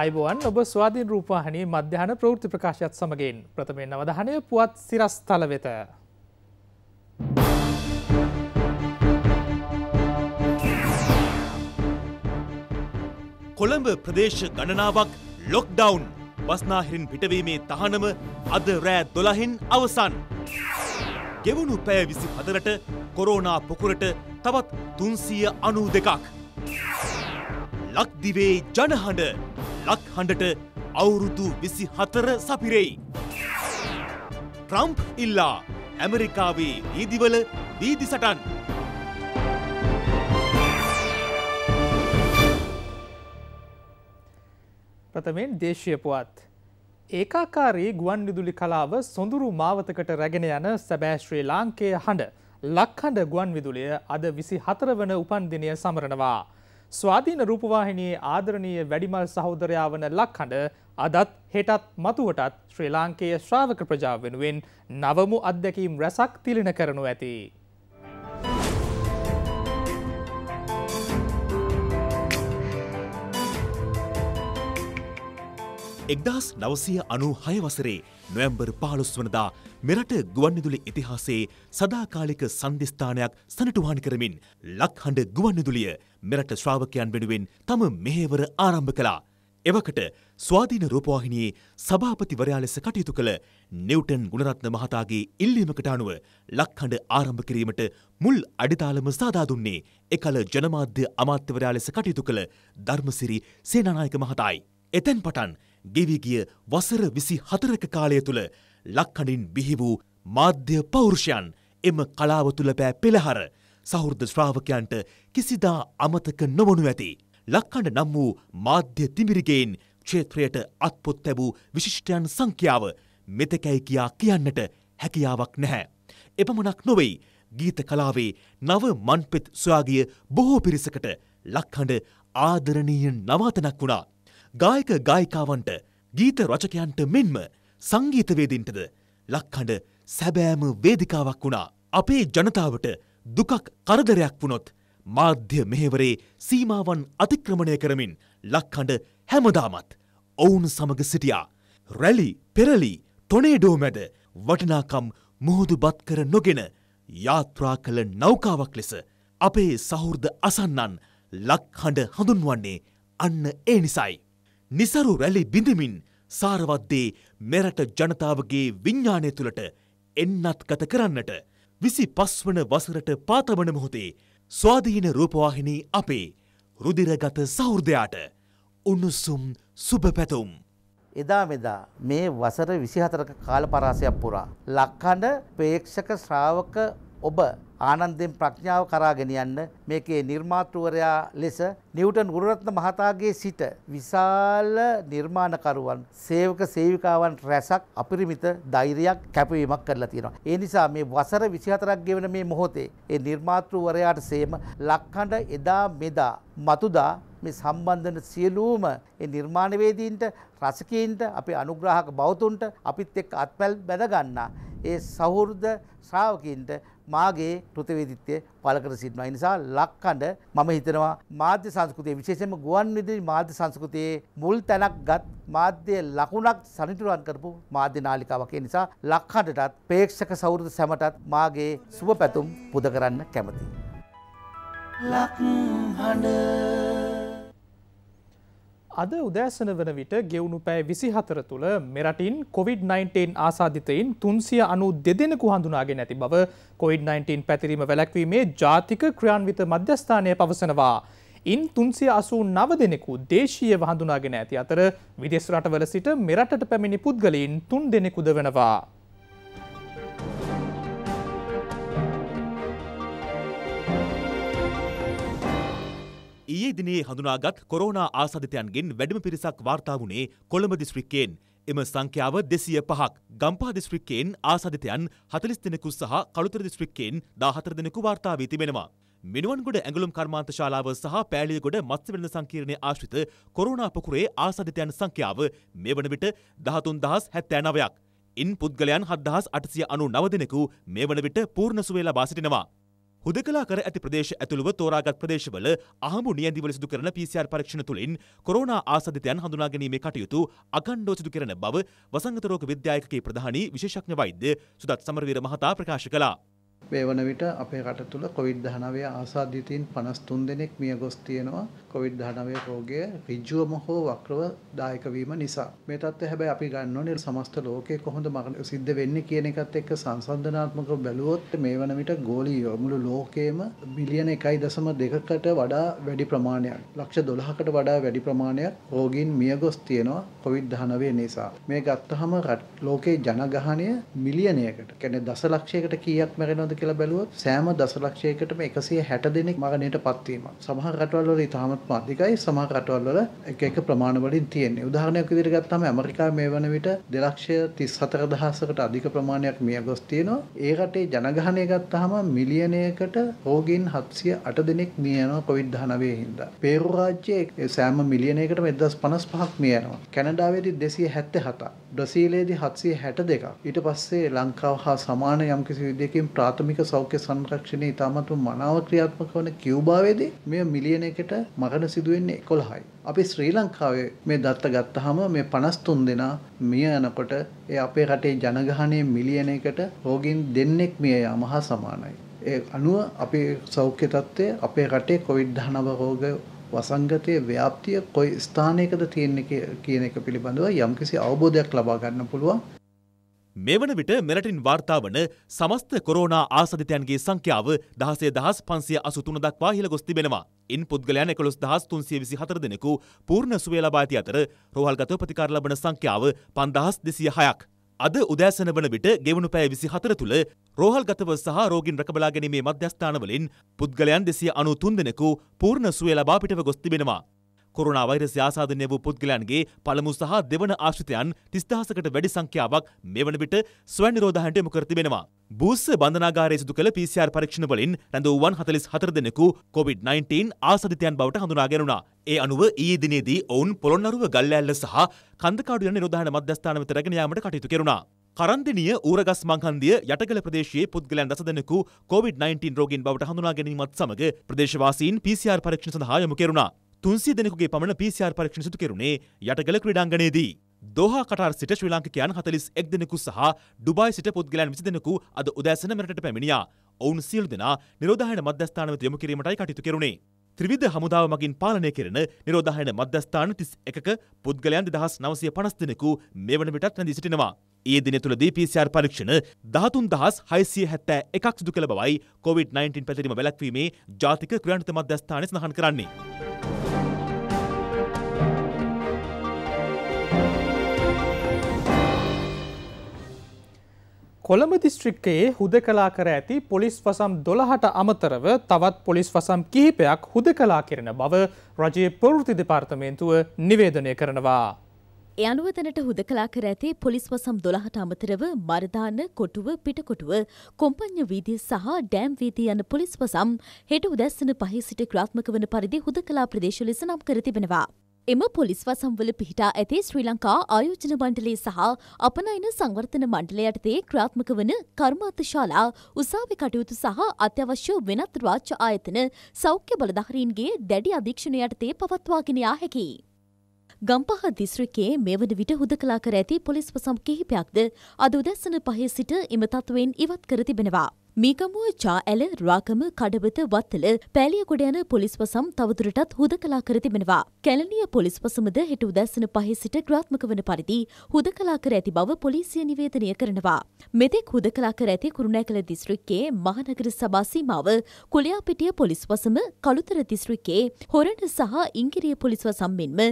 අයිබෝන් ඔබ ස්වාධීන් රූපහනි මධ්‍යහන ප්‍රෘති ප්‍රකාශයත් සමගින් ප්‍රථමෙන් අවධානය පුවත් සිරස්ථල වෙත. කොළඹ ප්‍රදේශ ගණනාවක් ලොක්ඩවුන් බස්නාහිරින් පිටවීමේ තහනම අද රෑ දොළහින් අවසන්. ගෙවුණු පැය විසි හදරට කොරෝනා පොකුරට තවත් තුන්සිය අනූ දෙකක්. ලක්දිවේ ජනහඬ ලක්හඬට අවුරුදු විසි හතර සපිරෙයි. ට්‍රම්ප් ඉල්ලා ඇමරිකාවේ නීදිවල දීදි සටන්. ප්‍රථමෙන් දේශය පුවත්. ඒකාකාරී ගුවන් විදුලි කලාව සොඳුරු මාවතකට රැගෙන යන සැබෑ ශ්‍රී ලාංකේය හඬ ලක්හඬ ගුවන් විදුලිය අද විසි හතර වන උපන්දිනය සමරනවා. ස්වාධීන රූපවාහිනයේ ආදරණීය වැඩිමල් සහෝදරයා වන ලක්හඬ අදත් හෙටත් මතුවටත් ශ්‍රී ලාංකේය ශ්‍රාවක ප්‍රජාව වෙනුවෙන් නවමු අත්දැකීම් රැසක් තිලින කරනු ඇති. එක්දහස් නවසය අනු හයවසරේ නොයම්බර් පාලොස්වනදා මෙරට ගුවන්නිදුලි ඉතිහාසේ සදාකාලික සන්ධස්ථානයක් සනටුවාන් කරමින් ලක්හඬ ගුවන්නිදුලිය මෙරට ශ්‍රාවකයන් වෙනුවෙන් තම මෙහෙවර ආරම්භ කලා. එවකට ස්වාධීන රූපවාහිනයේ සභාපතිවරයා ලෙස කටයුතු කළ නිව්ටන් ගුණරත්න මහතාගේ ඉල්ලීමකට අනුව ලක්හඬ ආරම්භ කිරීමට මුල් අඩිතාලම සාදා දුන්නේ එකල ජනමාධ්‍ය අමාත්‍යවරයා ලෙස කටයුතු කළ ධර්මසිරි සේනානායක මහතායි. එතැන් පටන් ගෙවිගිය වසර විසි හතරක කාලය තුළ ලක්කඩින් බිහි වූ මාධ්‍ය පෞරුෂයන් එම කලාව තුළ පෑ පෙළහර සහෘද ශ්‍රාවකයන්ට කිසිදා අමතක නොවනු ඇති. ලක්කඩ නම් වූ මාධ්‍ය තිමිරිගෙන් ක්ෂේත්‍රයට අත්පොත් තැබූ විශිෂ්ටයන් සංඛ්‍යාව මෙතකැයි කියා කියන්නට හැකියාවක් නැහැ. එපමනක් නොවෙයි ගීත කලාවේ නව මන්පෙත් සොයාගිය බොහෝ පිරිසකට ලක්හඬ ආදරණීය නවාතනක් වුණා. ගායක ගායිකාවන්ට ගීත රචකයන්ට මෙන්ම සංගීතවේදින්ටද ලක්හඬ සැබෑම වේදිකාවක් වුණා. අපේ ජනතාවට දුකක් කරදරයක් වුණොත් මාධ්‍ය මෙහෙවරේ සීමාවන් අතික්‍රමණය කරමින් ලක්හඬ හැමදාමත් ඔවුන් සමග සිටියා. රැලි පෙරලි ටොනේඩෝ මැද වටිනාකම් මුහුදු බත් කර නොගෙන යාත්‍රා කළ නෞකාවක් ලෙස අපේ සහෘද අසන්නන් ලක්හඬ හඳුන්වන්නේ අන්න ඒ නිසයි. නිසරු රැලි බිඳමින් සාරවත්දේ මෙරට ජනතාවගේ විඤ්ඥානය තුළට එන්නත් ගත කරන්නට විසි පස්වන වසරට පාතවන මොහොතේ ස්වාධීන රූපවාහිනී අපේ රුදිරගත සෞෘධයාට උණුසුම් සුභපැතුම්. එදා මෙදා මේ වසර විසිහතරක කාල පරාසයක් පුරා. ලක්කඩ පේක්ෂක ශ්‍රාවක ඔබ ආනන්දෙන් ප්‍රඥාව කරාගෙන යන්න මේකේ නිර්මාතෘවරයා ලෙස නිව්ටන් ගුණරත්න මහතාගේ සිට විශාල නිර්මාණකරුවන් සේවක සේවිකාවන් රැසක් අපරිමිත ධෛර්යයක් කැපවීමක් කරලා තියෙනවා. ඒ නිසා මේ වසර 24ක් ගෙවෙන මේ මොහොතේ ඒ නිර්මාතෘවරයාට සේම ලක්හඬ එදා මෙදා මතුදා මේ සම්බන්ධන සියලුම ඒ නිර්මාණවේදීන්ට රසිකයින්ට අපේ අනුග්‍රාහක බෞතුන්ට අපිත් එක්ක අත්පැල් බැඳ ගන්නා ඒ සහෘද ශ්‍රාවකීන්ට මාගේ කෘතවේදිත්වය පළ කර සිටිනවා. ඒ නිසා ලක්කඳ මම හිතනවා මාධ්‍ය සංස්කෘතිය විශේෂයෙන්ම ගුවන් විදුලි මාධ්‍ය සංස්කෘතියේ මුල් තැනක්ගත් මාධ්‍ය ලකුණක් සනිටුරන් කරපු මාධ්‍ය නාලිකාවක්. ඒ නිසා ලක්කඳටත් ප්‍රේක්ෂක සෞහෘද සැමටත් මාගේ සුබ පැතුම් පුද කරන්න කැමතියි. ලක්හඬ අද උදෑසන වන විට ගෙවුණු පැෑ විසිහතර තුළ මෙරටින් COොVID-19 ආසාධිතයින් තුන්සිය අනු දෙදෙනකු හඳුනාගෙන නැති බව COොVID-19 පැතිරීම වැලැක්වීමේ ජාතික ක්‍රියාන්විත මධ්‍යස්ථානය පවසනවා. ඉන් තුන්සිය අසූ නව දෙනෙකු දේශීය වහඳුනාගෙන ඇති අතර විදෙස් රටවල සිට මෙරටට පැමිණි පුද්ගලින් තුන් දෙනෙකුද වෙනවා. ඊයේ දිනේ හඳුනාගත් කොරෝනා ආසාදිතයන්ගෙන් වැඩිම පිරිසක් වාර්තා වුණේ කොළඹ දිස්ත්‍රික්කයෙන්. එම සංඛ්‍යාව දෙසිය පහක් ගම්පා දිස්ත්‍රික්කයෙන් ආසාධිතයන් හතලිස් දෙනෙකු සහ කළුතර දිස්ත්‍රික්කයෙන් දාහතර දෙනෙකු වාර්තා වී තිබෙනවා. මිනුවන්ගොඩ ඇඟලුම් කර්මාන්ත ශාලාව සහ පෑලියගොඩ මත්ස්‍යවලන සංකීර්ණය ආශ්‍රිත කොරෝනා පොකුරේ ආසාධිතයන් සංඛ්‍යාව මේ වන විට දහතුන් දහස් හැත්තෑ නවයක්. ඉන් පුද්ගලයන් හත්දහස් අටසිය අනු නව දෙනෙකු මේ වන විට පූර්ණ සුවේ ලබා සිටිනවා. හුදකලා කර ඇති ප්‍රදේශ ඇතුළුව තෝරාගත් ප්‍රදේශවල අහඹු නියැදිවල සිදු කරන PCR පරීක්ෂණ තුළින් කොරෝනා ආසාදිතයන් හඳුනා ගැනීමේ කටයුතු අඛණ්ඩව සිදු කරන බව වසංගත රෝග විද්‍යායකකේ ප්‍රධානී විශේෂඥ වෛද්‍ය සුදත් සමරවීර මහතා ප්‍රකාශ කළා. මේ වන විට අපේ රට තුළ කොවිD-19 ආසාදිතයින් 53 දෙනෙක් මිය ගොස් තියෙනවා කොවිD-19 රෝගය ඍජුවම හෝ වක්‍රව දායක වීම නිසා. මේ තත්ත්වය හැබැයි අපි ගන්න ඕනේ සමස්ත ලෝකයේ කොහොමද මරණ සිද්ධ වෙන්නේ කියන එකත් එක්ක සංසන්දනාත්මකව බැලුවොත් මේ වන විට ගෝලීය මුළු ලෝකයේම බිලියන 1.2කට වඩා වැඩි ප්‍රමාණයක් ලක්ෂ 12කට වඩා වැඩි ප්‍රමාණයක් රෝගීන් මිය ගොස් තියෙනවා කොවිD-19 නිසා. මේ ගත්තහම ලෝකයේ ජනගහණය මිලියනයකට කියන්නේ දශලක්ෂයකට කීයක් මැරෙනවද කොච්චරද කියලා බැලුවොත් සෑම දසලක්ෂයකටම 160 දෙනෙක් මරණයට පත්වීම. සමහර රටවල් වල ඉතාමත්ම අධිකයි. සමහර රටවල් වල එක එක ප්‍රමාණ වලින් තියෙන්නේ. උදාහරණයක් විදිහට ගත්තාම ඇමරිකාව මේ වන විට 234000කට අධික ප්‍රමාණයක් මියගොස් තියෙනවා. ඒ රටේ ජනගහනය ගත්තාම මිලියනයකට රෝගීන් 708 දෙනෙක් මිය යනවා COVID-19 හින්දා. පේරු රාජ්‍යයේ සෑම මිලියනයකටම 1055ක් මිය යනවා. කැනඩාවේදී 277ක්. බ්‍රසීලයේදී 762ක්. ඊට පස්සේ ලංකාව හා සමාන යම්කිසි විදියකින් ප්‍රාථමික සෞඛ්‍ය සංරක්ෂණය ඉතාමත් මනාව ක්‍රියාත්මක වන කියුබාවේදී මෙය මිලියන එකට මරණ සිදු වෙන්නේ 11යි. අපි ශ්‍රී ලංකාවේ මේ දත්ත ගත්තාම මේ 53 දෙනා මිය යනකොට ඒ අපේ රටේ ජනගහනයේ මිලියන එකට රෝගීන් දෙන්නෙක් මිය යාම හා සමානයි. ඒ අනුව අපේ සෞඛ්‍ය තත්ත්වය අපේ රටේ කොවිඩ් 19 රෝග වසංගතයේ ව්‍යාප්තිය කොයි ස්ථානයකද තියෙන්නේ කියන එක පිළිබඳව යම්කිසි අවබෝධයක් ලබා ගන්න පුළුවන්. මේ වන විට මෙරටින් වාර්තා වන සමස්ත කොරෝනා ආසධිතයන්ගේ සංඛ්‍යාව දහසේ දහස් පන්සිය අසු තුන දක්වා හිල ගොස් තිබෙනවා. ඉන් පුද්ගලයන් එකොළොස් දහස් තුන්සිය විසි හතර දෙනෙකු පූර්ණ සුවේ ලබා ඇති අතර රෝහල්ගතව ප්‍රතිකාර ලබන සංඛ්‍යාව පන්දහස් දෙසිය හයක්. අද උදෑසන වන විට ගෙවුණු පැය විසි හතර තුළ රෝහල්ගතව සහ රෝගින් රැකබලා ගැනීමේ මධ්‍යස්ථානවලින් පුද්ගලයන් දෙසිය අනු තුන්දෙනෙකු පූර්ණ සුවය ලබා පිටව ගොස් තිබෙනවා. කොරුණා වෛරස් ආසාදනය වූ පුද්ගලයන්ගේ පළමු සහ දෙවන ආශ්‍රිතයන් 30000කට වැඩි සංඛ්‍යාවක් මෙවන විට ස්වයං නිරෝධායනට යොමු කර තිබෙනවා. බූස්ස බන්ධනාගාරයේ සිදු කළ PCR පරීක්ෂණ වලින් රැඳවුවන් 44 දෙනෙකු COVID-19 ආසාදිතයන් බවට හඳුනා ගැනුණා. ඒ අනුව ඊයේ දිනේදී ඔවුන් පොළොන්නරුව ගල්ලෑල්ල සහ කන්දකාඩු යන නිරෝධායන මධ්‍යස්ථාන වෙත රැගෙන යාමට කටයුතු කෙරුණා. කරන්දිනිය ඌරගස් මංහන්දිය යටගල ප්‍රදේශයේ පුද්ගලයන් දස දෙනෙකු COVID-19 රෝගීන් බවට හඳුනා ගැනීමත් සමග ප්‍රදේශවාසීන් PCR පරීක්ෂණ සඳහා යොමු කෙරුණා. තුන්සිය දෙනෙකුගේ පමණ PCR පරීක්ෂණ සිදු කෙරුණේ යටගල ක්‍රීඩාංගණයේදී. දෝහා කටාර් සිට ශ්‍රී ලාංකිකයන් 41 දෙනෙකු සහ ඩුබායි සිට පුද්ගලයන් 20 දෙනෙකු අද උදෑසන මෙරටට පැමිණියා. ඔවුන් සියලු දෙනා නිරෝධායන මධ්‍යස්ථාන වෙත යොමු කිරීමටයි කටයුතු කෙරුණේ. ත්‍රිවිධ හමුදාව මගින් පාලනය කෙරෙන නිරෝධායන මධ්‍යස්ථාන 31ක පුද්ගලයන් 2950 දෙනෙකු මේ වන විටත් රැඳී සිටිනවා. ඒ දින තුළදී PCR පරීක්ෂණ 13671ක් සිදු කළ බවයි COVID-19 පැතිරීම වැළැක්වීමේ ජාතික ක්‍රියාන්විත මධ්‍යස්ථානය සඳහන් කරන්නේ. කොළඹ දිස්ත්‍රික්කයේ හුද කලා කර ඇති පොලිස් වසම් දොළහට අමතරව තවත් පොලිස් වසම් කිහිපයක් හුද කලා කරන බව රජයේ ප්‍රෘති දෙපාර්තමේන්තුව නිවේදනය කරනවා. එ අනුවතනට හුද කලා කර ඇති පොලිස් වසම් දොළහට අමතරව මරදාන්න කොටුව පිටකොටුව කොම්පඤ්ඤ වීදිය සහ ඩෑම් වීදිය යන පොලිස් වසම් හෙට උදැස්සන පහේ සිට ක්‍රාත්මක වන පරිදි හුද කලා ප්‍රදේශ ලෙස නම් කර තිබෙනවා. එම පොලිස් වසම්වල පිහිටා ඇති ශ්‍රී ලංකා ආයෝජන මණ්ඩලය සහ අපනයින සංවර්ධන මණ්ඩලය යටතේ ක්‍රාත්මක වන කර්මාන්තශාලා උසාවි කටයුතු සහ අත්‍යවශ්‍ය වෙනත් රාජ්‍ය ආයතන සෞඛ්‍ය බලධාරීන්ගේ දැඩි අධීක්ෂණ යටතේ පවත්වාගෙන යා හැකියි. ගම්පහ දිස්ත්‍රිකයේ මේ වන විට හුදකලා කර ඇති පොලිස් වසම් කිහිපයක්ද අද උදැසන පහේ සිට එම තත්ත්වයෙන් ඉවත් කර තිබෙනවා. මීගමුව චා ඇල රාකම කඩවත වත්තල පෑලියකොඩ යන පොලිස්වසම් තවදුරටත් හුදකලා කර තිබෙනවා. කැලනිය පොලිස්වසමද හෙට උදැසන පහේ සිට ක්‍රාත්මක වන පරිදි හුදකලා කර ඇති බව පොලිසිය නිවේදනය කරනවා. මෙතෙක් හුදකලා කර ඇති කුරුණෑකල දිස්ත්‍රික්කයේ මහනගර සභා සීමාව කුලයාපිටිය පොලිස්වසම කළුතර දිස්ත්‍රික්කයේ හොරණ සහ ඉංගිරිය පොලිස්වසම් මෙන්ම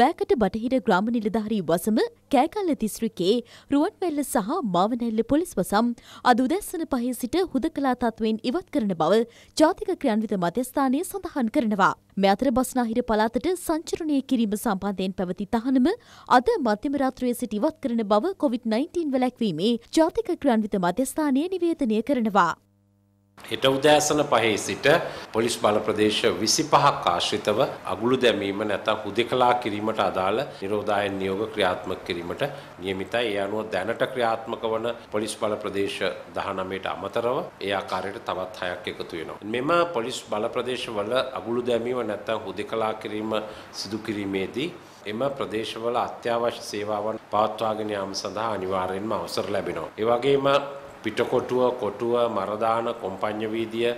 වෑකට බටහිර ග්‍රාම නිලධාරී වසම කෑකල්ල දිස්ත්‍රික්කයේ රුවන්වැල්ල සහ මාවනැල්ල පොලිස්වසම් අද උදැසන පහේ සිට හුදකලා තත්වයෙන් ඉවත් කරන බව ජාතික ක්‍රියන්විත මධ්‍යස්ථානය සඳහන් කරනවා. මේ අතර බස්නාහිර පළාතට සංචරණය කිරීම සම්බන්ධයෙන් පැවති තහනම අද මධ්‍යම රාත්‍රියේ සිට ඉවත් කරන බව කොවිඩ්-19 වැළැක්වීමේ ජාතික ක්‍රියන්විත මධ්‍යස්ථානය නිවේදනය කරනවා. හෙට උදෑසන පහේ සිට පොලිස් බල ප්‍රදේශ 25ක් ආශ්‍රිතව අගුළු දැමීම නැත්නම් හුදෙකලා කිරීමට අදාළ නිරෝධායන නියෝග ක්‍රියාත්මක කිරීමට නියමිතයි. ඒ අනුව දැනට ක්‍රියාත්මක වන පොලිස් බල ප්‍රදේශ 19ට අමතරව ඒ ආකාරයට තවත් 6ක් එකතු වෙනවා. මෙම පොලිස් බල ප්‍රදේශවල අගුළු දැමීම නැත්නම් හුදෙකලා කිරීම සිදු කිරීමේදී එම ප්‍රදේශවල අත්‍යවශ්‍ය සේවාවන් පවත්වාගෙන යාම සඳහා අනිවාර්යයෙන්ම අවසර ලැබෙනවා. ඒ වගේම පිටකොටුව කොටුව මරදාන කොම්පඤ්ඤ වීදිය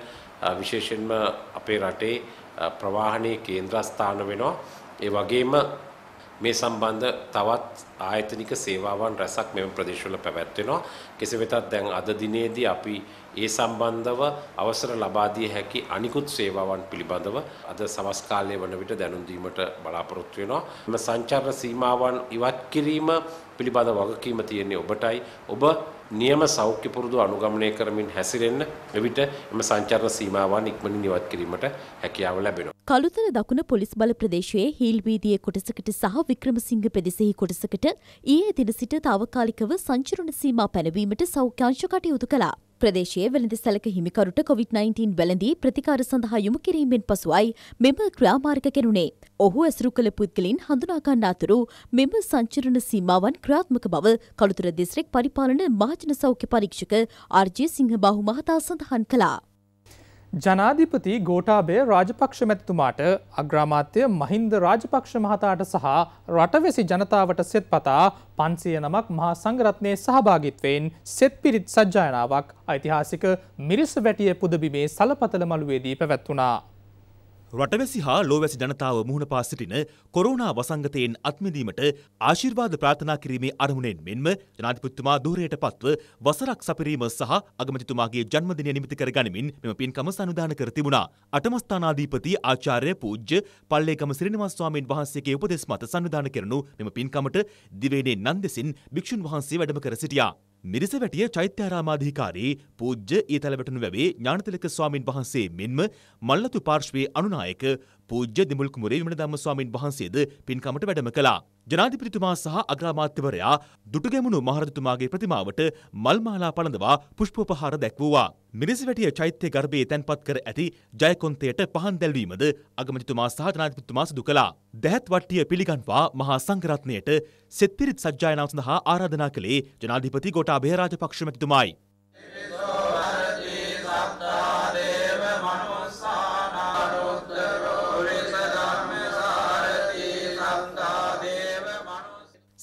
විශේෂයෙන්ම අපේ රටේ ප්‍රවාහනයේ කේන්ද්‍රස්ථාන වෙනවා. ඒ වගේම මේ සම්බන්ධ තවත් ආයතනික සේවාවන් රැසක් මෙම ප්‍රදේශවල පැවැත්වෙනවා. කෙසේ වෙතත් දැන් අද දිනේදී අපි ඒ සම්බන්ධව අවසර ලබා දිය හැකි අනිකුත් සේවාවන් පිළිබඳව අද සවස් කාලයේ වන විට දැනුම් දීමට බලාපොරොත්තු වෙනවා. මේ සංචාර සීමාවන් ඉවත් කිරීම පිළිබඳ වගකීම තියෙන්නේ ඔබටයි. ඔබ නියම සෞඛ්‍ය පුරුදු අනුගමනය කරමින් හැසිරෙන්න එවිට එම සංචාරණ සීමාවන් ඉක්මනින් ඉවත් කිරීමට හැකියාව ලැබෙනවා. කළුතර දකුණ පොලිස් බල ප්‍රදේශයේ හීල් වීදියේ කොටසකට සහ වික්‍රමසිංහ පෙදෙසෙහි කොටසකට ඊයේ දින සිට తాවකාලිකව සංචරණ සීමා පැනවීමට සෞඛ්‍යාංශ කටයුතු කළා. ප්‍රදේශයේ වෙළඳ සැලක හිමිකරුට COVID-19 වැළඳී ප්‍රතිකාර සඳහා යොමු කිරීමෙන් පසුවයි මෙම ක්‍රියාමාර්ග කෙරුණේ. ඔහු ඇසුරු කළ පුද්ගලින් හඳුනා ගන්න අතුරු මෙම සංචරණ සීමාවන් ක්‍රියාත්මක බව කළුතර දිස්ත්‍රික් පරිපාලන මහජන සෞඛ්‍ය පරීක්ෂක ආර්.ජේ. සිංහබාහු මහතා සඳහන් කළා. ජනාධිපති ගෝටාබේ රාජපක්ෂ මැතිතුමාට අග්‍රාමාත්‍ය මහින්ද රාජපක්ෂ මහතාට සහ රටවෙසි ජනතාවට සෙත් පතා පන්සිය නමක් මහා සංගරත්නය සහභාගිත්වයෙන් සෙත් පිරිත් සජ්ජායනාවක් ඓතිහාසික මිරිස වැටිය පුදබිමේ සලපතල මළුවේදී පැවැත්වනා. රටවැසි හා ලෝවැසි ජනතාව මුහුණ පා සිටින කොරෝනා වසංගතයෙන් අත්මිදීමට ආශිර්වාද ප්‍රාර්ථනා කිරීමේ අරමුණෙන් මෙන්ම ජනාධිපතිතුමා ධූරයට පත්ව වසරක් සපිරීම සහ අගමැතිතුමාගේ ජන්මදිනය නිමිති කර ගනිමින් මෙම පින්කම සනුදාන කර තිබුණා. අටම ස්ථානාධිපති ආචාර්ය පූජ්‍ය පල්ලේකම සිරිනිවාස ස්වාමීන් වහන්සේගේ උපදෙස් මත සන්නිධාන කරනු මෙම පින්කමට දිවයිනේ නන්දෙසින් භික්ෂුන් වහන්සේ වැඩම කර සිටියා. මිරිසවැටිය චෛත්‍යාරාමාධිකාරී පූජ්‍ය ඊතලවැටනු වැවේ ඥානතිලක ස්වාමින් වහන්සේ මෙන්ම මල්ලතු පාර්ශ්වයේ අනුනායක පූජ්‍ය දිමුල්කුමරේ විමනදම්ම ස්වාමින් වහන්සේද පින්කමට වැඩම කළා. ජනාධිපතිතුමා සහ අග්‍රාමාත්‍යවරයා දුටුගැමුණු මහරජතුමාගේ ප්‍රතිමාවට මල්මාලා පළඳවා පුෂ්පෝපහාර දැක්වුවා. මිරිසිවැටිය චෛත්‍ය ගර්භයේ තැන්පත් කර ඇති ජයකොන්තයට පහන් දැල්වීමද අගමැතිතුමා සහ ජනාධිපතිතුමා සිදු කළා. දැහැත් වට්ටිය පිළිගන්වා මහා සංඝරත්නයට සෙත්පිරිත් සජ්ජායනාව සඳහා ආරාධනා කළේ ජනාධිපති ගෝඨාභය රාජපක්ෂ මැතිතුමායි.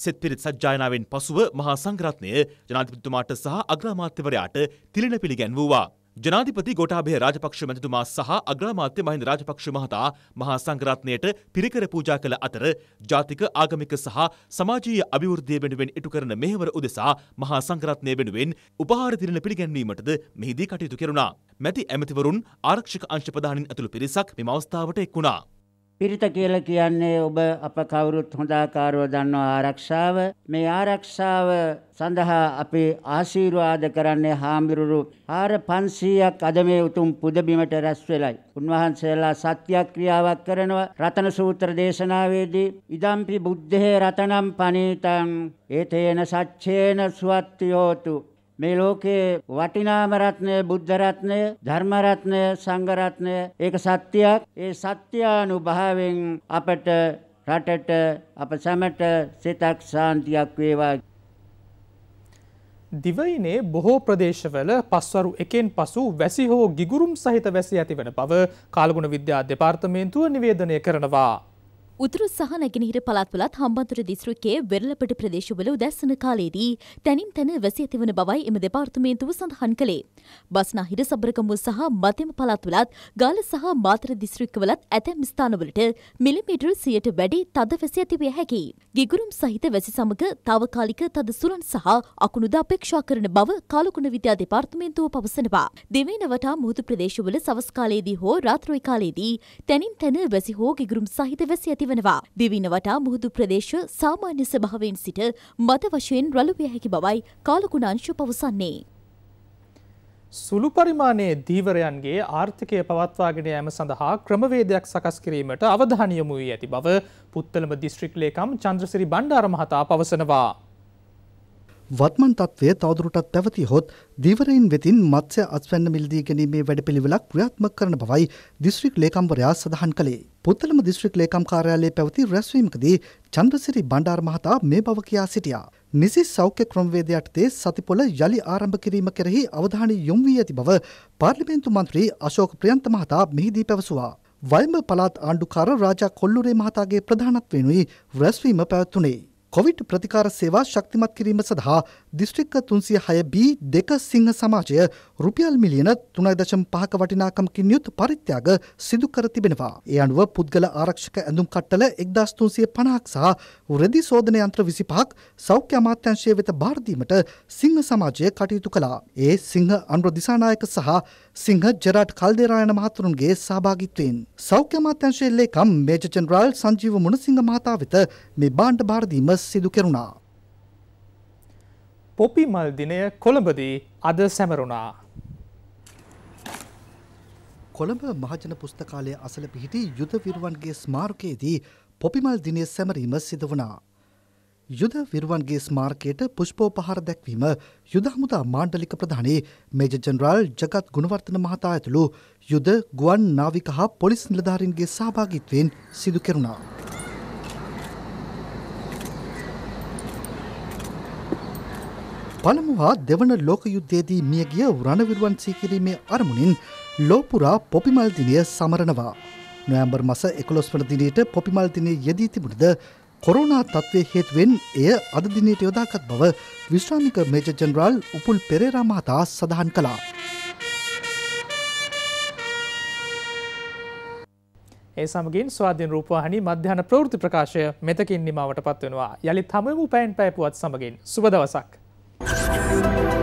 සෙත් පිරිත් සජ්ජායනාවෙන් පසුව මහා සංඝරත්නය ජනාධිපතිතුමාට සහ අග්‍රාමාත්‍යවරයාට තිලින පිළිගැන්වුවා. ජනාධිපති ගෝඨාභය රාජපක්ෂ මැතිතුමා සහ අග්‍රාමාත්‍ය මහින්ද රාජපක්ෂ මහතා මහා සංඝරත්නයට පිරිකර පූජා කළ අතර ජාතික ආගමික සහ සමාජීය අභිවෘද්ධිය වෙනුවෙන් ඉටු කරන මෙහෙවර උදෙසා මහා සංඝරත්නය වෙනුවෙන් උපහාර තිලින පිළිගැන්වීමටද මෙහිදී කටයුතු කෙරුණා. මැති ඇමතිවරුන් ආරක්ෂක අංශ ප්‍රධානින් ඇතුළු පිරිසක් මෙම අවස්ථාවට එක් වුණා. පිරිත කියලා කියන්නේ ඔබ අප කවුරුත් හොඳ ආකාරව දන්නා ආරක්ෂාව. මේ ආරක්ෂාව සඳහා අපි ආශිර්වාද කරන්නේ හාමිරුරු හාර 500ක් අද මේ උතුම් පුදබිමට රැස් වෙලයි. උන්වහන්සේලා සත්‍යක්‍රියාවක් කරනවා. රතන සූත්‍ර දේශනාවේදී ඉදම්පි බුද්ධේ රතනම් පනීතං ඒතේන සච්චේන සුවත්තියෝතු මේ ලෝකයේ වටිනාම රත්නය බුද්ධ රත්නය ධර්ම රත්නය සංඝ රත්නය ඒක සත්‍යයක් ඒ සත්‍යානුභාවයෙන් අපට රටට අප සැමට සිතක් සාන්තියක් වේවා දිවයිනේ බොහෝ ප්‍රදේශවල පස්වරු එකෙන් පසු වැසි හෝ ගිගුරුම් සහිත වැසි ඇතිවන බව කාලගුණ විද්‍යා දෙපාර්තමේන්තුව නිවේදනය කරනවා උතුරු සහ නැගෙනහිර පළත්වලත් හම්බන්තොට දිස්ත්‍රික්කයේ වෙරළපට ප්‍රදේශවල උදැස්සන කාලයේදී තැනින් තැන වැසී ඇතිවන බවයි එම දෙපාර්තමේන්තුව සඳහන් කළේ. බස්නාහිර සබරකමුව සහ මධ්‍යම පළත්වලත් ගාල සහ මාතර දිස්ත්‍රික්කවලත් ඇතැම් ස්ථානවලට මිලිමීටර් 100ට වැඩි තද වැසී ඇතිවිය හැකියි. ගිගුරුම් සහිත වැසි සමග తాවකාලික තද සුළං සහ අකුණුද අපේක්ෂා කරන බව කාලකුණ විද්‍යා දෙපාර්තමේන්තුව පවසනවා. දෙවයින වටා මුහුදු ප්‍රදේශවල සවස් කාලයේදී හෝ රාත්‍රී කාලයේදී තැනින් තැන වැසි හෝ ගිගුරුම් සහිත වැසි ඇතිව වනවා. දිවින වටා මුහුදු ප්‍රදේශ සාමාන්‍ය ස්වභාවයෙන් සිට මත වශයෙන් රළුවිය හැකි බවයි කාලකුණ අංශු පවසන්නේ. සුළු පරිමාණයේ දීවරයන්ගේ ආර්ථිකය පවත්වාගෙන යෑම සඳහා ක්‍රමවේදයක් සකස් කිරීමට අවධානය යොමු වී ඇති බව පුත්තලම දිස්ත්‍රික් ලේකම් චන්ද්‍රසිරි බණ්ඩාර මහතා පවසනවා. වත්මන් තත්ත්වය තවදුරටත් පැවති හොත් දීවරයින් වෙතින් මත්ස්‍ය අස්වැන්න මිලදී ගැනීමේ වැඩපිළිවෙලක් ක්‍රියාත්මක කරන බවයි දිස්ත්‍රික් ලේකම්වරයා සඳහන් කළේ. පුත්තලම දිස්ත්‍රික් ලේකම් කාර්යාලයේ පැවති රැස්වීමකදී චන්ද්‍රසිරි බණ්ඩාර මහතා මේ බව කියා සිටියා. නිසි සෞඛ්‍ය ක්‍රමවේද යටතේ සතිපොළ යළි ආරම්භ කිරීම කෙරෙහි අවධානය යොමු වී ඇති බව පාර්ලිමේන්තු මන්ත්‍රී අශෝක ප්‍රියන්ත මහතා මෙහිදී පැවසුවා. වයඹ පළාත් ආණ්ඩුකාර රාජා කොල්ලුරේ මහතාගේ ප්‍රධානත්වයෙනුයි රැස්වීම පැවැත්වුණේ. කොවිඩ් ප්‍රතිකාර සේවා ශක්තිමත් කිරීම සඳහා දිස්ත්‍රික්ක තුන්සිය හය B දෙක සිංහ සමාජය රුපියල් මිලියන තුනයි දශම් පහක වටිනාකමකින් යුත් පරිත්‍යාග සිදු කර තිබෙනවා. ඒ අනුව පුද්ගල ආරක්ෂක ඇඳුම් කට්ටල එක්දස් තුන්සිය පණහක් සහ උරදි සෝධන යන්ත්‍ර විසිපහක් සෞඛ්‍ය අමාත්‍යංශය වෙත භාරදීමට සිංහ සමාජය කටයුතු කළා. ඒ සිංහ අනුර දිසානායක සහ සිංහ ජෙරාට් කල්දේරායන මහතුරුන්ගේ සහභාගිත්වයෙන් සෞඛ්‍ය අමාත්‍යංශයේ ලේකම් මේජර් ජෙනරාල් සංජීව මුණසිංහ මහතා වෙත මේ බාණ්ඩ බාර දීම සිදු කෙරුණා. පොපි මල් දිනය කොළඹදී අද සැමරුණා. කොළඹ මහජන පුස්තකාලය අසල පිහිටි යුද විරුවන්ගේ ස්මාරකයේදී පොපිමල් දිනය සැමරීම සිදු වුණා. යුද විරුවන්ගේ ස්මාර්කයට පුෂ්පෝපහාර දැක්වීම යුද හමුදා මාණ්ඩලික ප්‍රධානී මේජ ජනරාල් ජගත් ගුණවර්තන මහතා ඇතුළු යුද ගුවන් නාවික හා පොලිස් නිලධාරීන්ගේ සහභාගිත්වයෙන් සිදු කෙරුණා. පළමුවා දෙවන ලෝක යුද්ධයේදී මියගිය රණවිරුවන් සීකිරීමේ අරමුණින් ලෝපුරා පොපිමල් දිනය සමරනවා. නොයම්බර් මස එකොළොස් වන දිනයට පොපිමල් දිනේ යෙදී තිබුණද කොරුණා තත්ත්වය හේතුවෙන් එය අදදිනයට යොදාගත් බව විශ්‍රාමික මේජ ජනරාල් උපුල් පෙරේරා මහතා සඳහන් කළා. ඒ සමගින් ස්වාධීන් රූපවාහිනි මධ්‍යහන ප්‍රවෘති ප්‍රකාශය මෙතකින් නිමාවට පත්වෙනවා යළි තමමු පැන් පැපුවත් සමගින් සුබදවසක්. Thank you.